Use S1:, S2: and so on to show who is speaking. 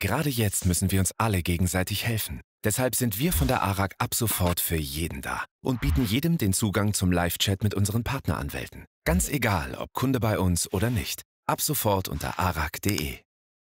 S1: Gerade jetzt müssen wir uns alle gegenseitig helfen. Deshalb sind wir von der ARAG ab sofort für jeden da und bieten jedem den Zugang zum Live-Chat mit unseren Partneranwälten. Ganz egal, ob Kunde bei uns oder nicht. Ab sofort unter arak.de.